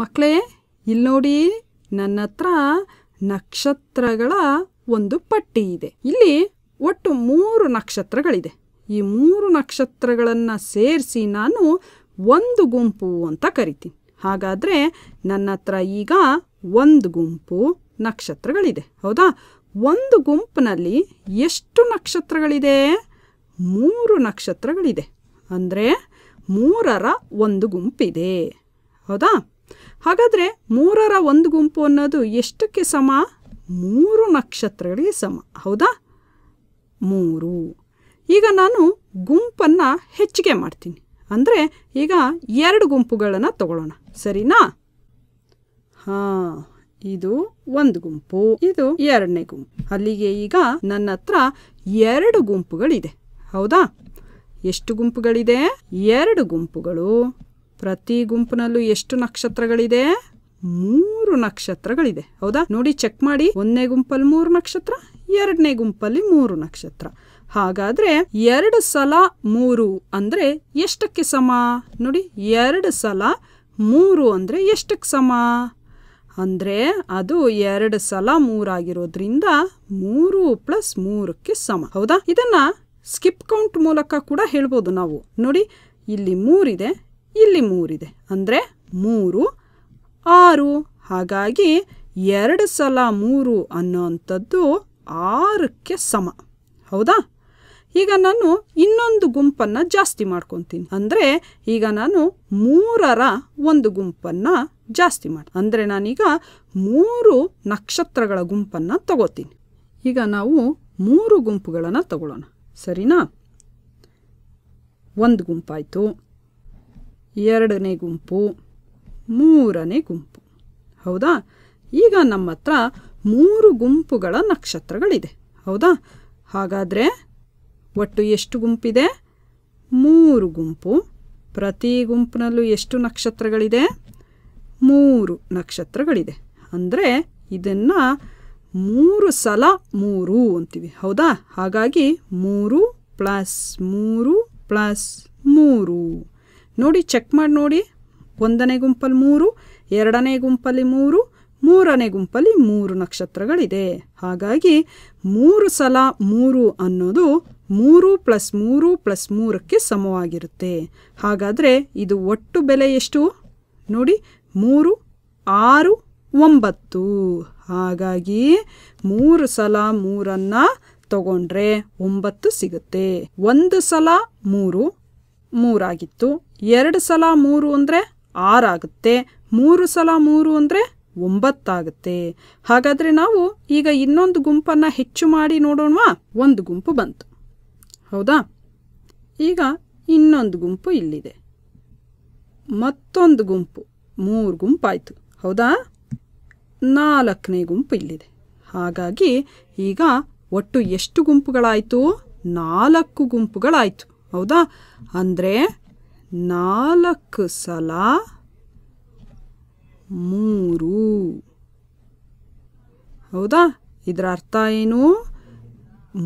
ಮಕ್ಕಳೇ ಇಲ್ಲಿ ನೋಡಿ ನನ್ನ ಹತ್ರ ನಕ್ಷತ್ರಗಳ ಒಂದು ಪಟ್ಟಿ ಇದೆ ಇಲ್ಲಿ ಒಟ್ಟು ಮೂರು ನಕ್ಷತ್ರಗಳಿದೆ ಈ ಮೂರು ನಕ್ಷತ್ರಗಳನ್ನು ಸೇರಿಸಿ ನಾನು ಒಂದು ಗುಂಪು ಅಂತ ಕರಿತೀನಿ ಹಾಗಾದರೆ ನನ್ನ ಹತ್ರ ಈಗ ಒಂದು ಗುಂಪು ನಕ್ಷತ್ರಗಳಿದೆ ಹೌದಾ ಒಂದು ಗುಂಪಿನಲ್ಲಿ ಎಷ್ಟು ನಕ್ಷತ್ರಗಳಿದೆ ಮೂರು ನಕ್ಷತ್ರಗಳಿದೆ ಅಂದರೆ ಮೂರರ ಒಂದು ಗುಂಪಿದೆ ಹೌದಾ ಹಾಗಾದರೆ ಮೂರರ ಒಂದು ಗುಂಪು ಅನ್ನೋದು ಎಷ್ಟಕ್ಕೆ ಸಮ ಮೂರು ನಕ್ಷತ್ರಗಳಿಗೆ ಸಮ ಹೌದಾ ಮೂರು ಈಗ ನಾನು ಗುಂಪನ್ನು ಹೆಚ್ಚಿಗೆ ಮಾಡ್ತೀನಿ ಅಂದರೆ ಈಗ ಎರಡು ಗುಂಪುಗಳನ್ನು ತಗೊಳ್ಳೋಣ ಸರಿನಾ ಹಾಂ ಇದು ಒಂದು ಗುಂಪು ಇದು ಎರಡನೇ ಗುಂಪು ಅಲ್ಲಿಗೆ ಈಗ ನನ್ನ ಹತ್ರ ಎರಡು ಗುಂಪುಗಳಿದೆ ಹೌದಾ ಎಷ್ಟು ಗುಂಪುಗಳಿದೆ ಎರಡು ಗುಂಪುಗಳು ಪ್ರತಿ ಗುಂಪಿನಲ್ಲೂ ಎಷ್ಟು ನಕ್ಷತ್ರಗಳಿದೆ ಮೂರು ನಕ್ಷತ್ರಗಳಿದೆ ಹೌದಾ ನೋಡಿ ಚೆಕ್ ಮಾಡಿ ಒಂದನೇ ಗುಂಪಲ್ಲಿ ಮೂರು ನಕ್ಷತ್ರ ಎರಡನೇ ಗುಂಪಲ್ಲಿ ಮೂರು ನಕ್ಷತ್ರ ಹಾಗಾದ್ರೆ ಎರಡು ಸಲ ಮೂರು ಅಂದ್ರೆ ಎಷ್ಟಕ್ಕೆ ಸಮ ನೋಡಿ ಎರಡು ಸಲ ಮೂರು ಅಂದ್ರೆ ಎಷ್ಟಕ್ಕೆ ಸಮ ಅಂದ್ರೆ ಅದು ಎರಡು ಸಲ ಮೂರಾಗಿರೋದ್ರಿಂದ ಮೂರು ಪ್ಲಸ್ ಮೂರಕ್ಕೆ ಸಮ ಹೌದಾ ಇದನ್ನ ಸ್ಕಿಪ್ ಕೌಂಟ್ ಮೂಲಕ ಕೂಡ ಹೇಳ್ಬೋದು ನಾವು ನೋಡಿ ಇಲ್ಲಿ ಮೂರಿದೆ ಇಲ್ಲಿ ಮೂರಿದೆ ಅಂದರೆ ಮೂರು ಆರು ಹಾಗಾಗಿ ಎರಡು ಸಲ ಮೂರು ಅನ್ನೋವಂಥದ್ದು ಆರಕ್ಕೆ ಸಮ ಹೌದಾ ಈಗ ನಾನು ಇನ್ನೊಂದು ಗುಂಪನ್ನು ಜಾಸ್ತಿ ಮಾಡ್ಕೊತೀನಿ ಅಂದರೆ ಈಗ ನಾನು ಮೂರರ ಒಂದು ಗುಂಪನ್ನು ಜಾಸ್ತಿ ಮಾಡಿ ಅಂದರೆ ನಾನೀಗ ಮೂರು ನಕ್ಷತ್ರಗಳ ಗುಂಪನ್ನು ತಗೋತೀನಿ ಈಗ ನಾವು ಮೂರು ಗುಂಪುಗಳನ್ನು ತಗೊಳ್ಳೋಣ ಸರಿನಾ ಒಂದು ಗುಂಪಾಯಿತು ಎರಡನೇ ಗುಂಪು ಮೂರನೇ ಗುಂಪು ಹೌದಾ ಈಗ ನಮ್ಮ ಹತ್ರ ಮೂರು ಗುಂಪುಗಳ ನಕ್ಷತ್ರಗಳಿದೆ ಹೌದಾ ಹಾಗಾದರೆ ಒಟ್ಟು ಎಷ್ಟು ಗುಂಪಿದೆ ಮೂರು ಗುಂಪು ಪ್ರತಿ ಗುಂಪಿನಲ್ಲೂ ಎಷ್ಟು ನಕ್ಷತ್ರಗಳಿದೆ ಮೂರು ನಕ್ಷತ್ರಗಳಿದೆ ಅಂದರೆ ಇದನ್ನು ಮೂರು ಸಲ ಮೂರು ಅಂತೀವಿ ಹೌದಾ ಹಾಗಾಗಿ ಮೂರು ಪ್ಲಸ್ ಮೂರು ಪ್ಲಸ್ ಮೂರು ನೋಡಿ ಚೆಕ್ ಮಾಡಿ ನೋಡಿ ಒಂದನೇ ಗುಂಪಲ್ಲಿ ಮೂರು ಎರಡನೇ ಗುಂಪಲ್ಲಿ ಮೂರು ಮೂರನೇ ಗುಂಪಲ್ಲಿ ಮೂರು ನಕ್ಷತ್ರಗಳಿದೆ ಹಾಗಾಗಿ ಮೂರು ಸಲ ಮೂರು ಅನ್ನೋದು ಮೂರು ಪ್ಲಸ್ ಮೂರು ಪ್ಲಸ್ ಮೂರಕ್ಕೆ ಸಮವಾಗಿರುತ್ತೆ ಹಾಗಾದರೆ ಇದು ಒಟ್ಟು ಬೆಲೆ ಎಷ್ಟು ನೋಡಿ ಮೂರು ಆರು ಒಂಬತ್ತು ಹಾಗಾಗಿ ಮೂರು ಸಲ ಮೂರನ್ನು ತಗೊಂಡ್ರೆ ಒಂಬತ್ತು ಸಿಗುತ್ತೆ ಒಂದು ಸಲ ಮೂರು ಮೂರಾಗಿತ್ತು ಎರಡು ಸಲ ಮೂರು ಅಂದರೆ ಆರಾಗುತ್ತೆ ಮೂರು ಸಲ ಮೂರು ಅಂದರೆ ಒಂಬತ್ತಾಗುತ್ತೆ ಹಾಗಾದರೆ ನಾವು ಈಗ ಇನ್ನೊಂದು ಗುಂಪನ್ನು ಹೆಚ್ಚು ಮಾಡಿ ನೋಡೋಣವಾ ಒಂದು ಗುಂಪು ಬಂತು ಹೌದಾ ಈಗ ಇನ್ನೊಂದು ಗುಂಪು ಇಲ್ಲಿದೆ ಮತ್ತೊಂದು ಗುಂಪು ಮೂರು ಗುಂಪಾಯಿತು ಹೌದಾ ನಾಲ್ಕನೇ ಗುಂಪು ಇಲ್ಲಿದೆ ಹಾಗಾಗಿ ಈಗ ಒಟ್ಟು ಎಷ್ಟು ಗುಂಪುಗಳಾಯಿತು ನಾಲ್ಕು ಗುಂಪುಗಳಾಯಿತು ಹೌದಾ ಅಂದರೆ ನಾಲ್ಕು ಸಲ ಮೂರು ಹೌದಾ ಇದರ ಅರ್ಥ ಏನು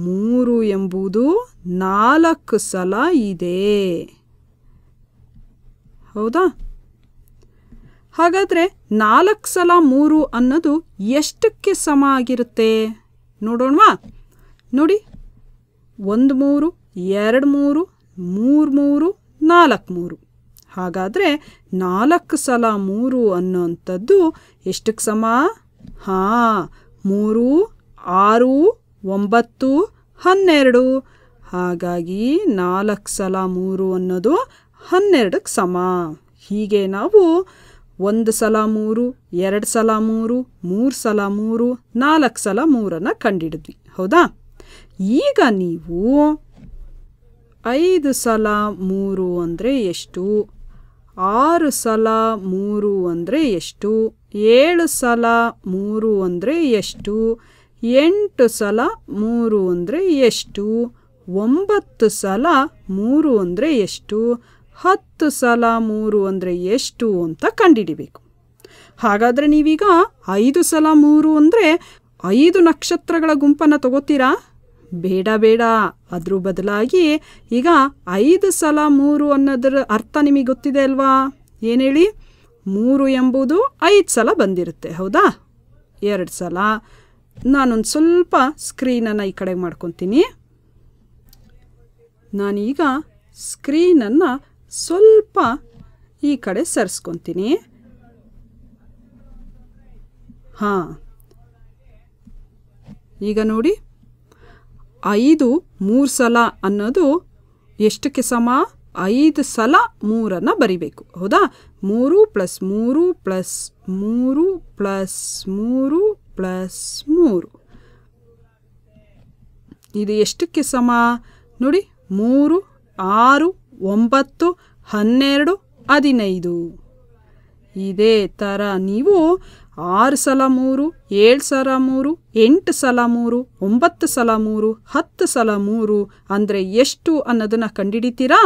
ಮೂರು ಎಂಬುದು ನಾಲ್ಕು ಸಲ ಇದೆ ಹೌದಾ ಹಾಗಾದರೆ ನಾಲ್ಕು ಸಲ ಮೂರು ಅನ್ನೋದು ಎಷ್ಟಕ್ಕೆ ಸಮ ಆಗಿರುತ್ತೆ ನೋಡೋಣವಾ ನೋಡಿ ಒಂದು ಮೂರು ಎರಡು ಮೂರು ಮೂರು ಮೂರು ನಾಲ್ಕು ಮೂರು ಹಾಗಾದರೆ ನಾಲ್ಕು ಸಲ ಮೂರು ಅನ್ನೋಂಥದ್ದು ಎಷ್ಟಕ್ಕೆ ಸಮ ಹಾಂ ಮೂರು ಆರು ಒಂಬತ್ತು ಹನ್ನೆರಡು ಹಾಗಾಗಿ ನಾಲ್ಕು ಸಲ ಮೂರು ಅನ್ನೋದು ಹನ್ನೆರಡಕ್ಕೆ ಸಮ ಹೀಗೆ ನಾವು ಒಂದು ಸಲ ಮೂರು ಎರಡು ಸಲ ಮೂರು ಮೂರು ಸಲ ಮೂರು ನಾಲ್ಕು ಸಲ ಮೂರನ್ನು ಕಂಡಿಡಿದ್ವಿ ಹೌದಾ ಈಗ ನೀವು ಐದು ಸಲ ಮೂರು ಅಂದರೆ ಎಷ್ಟು ಆರು ಸಲ ಮೂರು ಅಂದರೆ ಎಷ್ಟು ಏಳು ಸಲ ಮೂರು ಅಂದರೆ ಎಷ್ಟು ಎಂಟು ಸಲ ಮೂರು ಅಂದರೆ ಎಷ್ಟು ಒಂಬತ್ತು ಸಲ ಮೂರು ಅಂದರೆ ಎಷ್ಟು ಹತ್ತು ಸಲ ಮೂರು ಅಂದರೆ ಎಷ್ಟು ಅಂತ ಕಂಡುಹಿಡಿಬೇಕು ಹಾಗಾದರೆ ನೀವೀಗ ಐದು ಸಲ ಮೂರು ಅಂದರೆ ಐದು ನಕ್ಷತ್ರಗಳ ಗುಂಪನ್ನು ತಗೋತೀರಾ ಬೇಡ ಬೇಡ ಅದ್ರ ಬದಲಾಗಿ ಈಗ ಐದು ಸಲ ಮೂರು ಅನ್ನೋದರ ಅರ್ಥ ನಿಮಗೆ ಗೊತ್ತಿದೆ ಅಲ್ವಾ ಏನು ಹೇಳಿ ಮೂರು ಎಂಬುದು ಐದು ಸಲ ಬಂದಿರುತ್ತೆ ಹೌದಾ ಎರಡು ಸಲ ನಾನೊಂದು ಸ್ವಲ್ಪ ಸ್ಕ್ರೀನನ್ನು ಈ ಕಡೆಗೆ ಮಾಡ್ಕೊತೀನಿ ನಾನೀಗ ಸ್ಕ್ರೀನನ್ನು ಸ್ವಲ್ಪ ಈ ಕಡೆ ಸರಿಸ್ಕೊತೀನಿ ಹಾಂ ಈಗ ನೋಡಿ ಐದು ಮೂರು ಸಲ ಅನ್ನೋದು ಎಷ್ಟಕ್ಕೆ ಸಮ ಐದು ಸಲ ಮೂರನ್ನು ಬರಿಬೇಕು ಹೌದಾ ಮೂರು ಪ್ಲಸ್ ಮೂರು ಪ್ಲಸ್ ಮೂರು ಪ್ಲಸ್ ಮೂರು ಪ್ಲಸ್ ಮೂರು ಇದು ಎಷ್ಟಕ್ಕೆ ಸಮ ನೋಡಿ ಮೂರು ಆರು ಒಂಬತ್ತು ಹನ್ನೆರಡು ಹದಿನೈದು ಇದೇ ಥರ ನೀವು ಆರು ಸಲ ಮೂರು ಏಳು ಸಲ ಮೂರು ಎಂಟು ಸಲ ಮೂರು ಒಂಬತ್ತು ಸಲ ಮೂರು ಹತ್ತು ಸಲ ಮೂರು ಅಂದರೆ ಎಷ್ಟು ಅನ್ನೋದನ್ನು ಕಂಡಿಡಿತೀರಾ